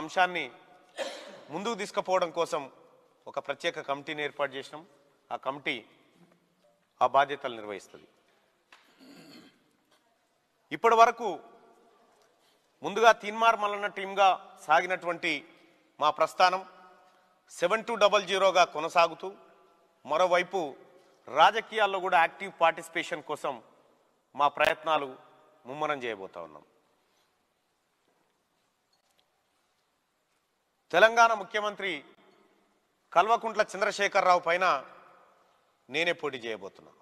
అంశాన్ని ముందుకు తీసుకుపోవడం కోసం ఒక ప్రత్యేక కమిటీని ఏర్పాటు చేసినాం ఆ కమిటీ ఆ బాధ్యతలు నిర్వహిస్తుంది ఇప్పటి వరకు ముందుగా తీన్మార్ మల్లన్న టీంగా సాగినటువంటి మా ప్రస్థానం సెవెన్ టూ డబల్ జీరోగా కొనసాగుతూ మరోవైపు రాజకీయాల్లో కూడా యాక్టివ్ పార్టిసిపేషన్ కోసం మా ప్రయత్నాలు ముమ్మరం చేయబోతా ఉన్నాం తెలంగాణ ముఖ్యమంత్రి కల్వకుంట్ల చంద్రశేఖరరావు పైన నేనే పోటీ చేయబోతున్నాను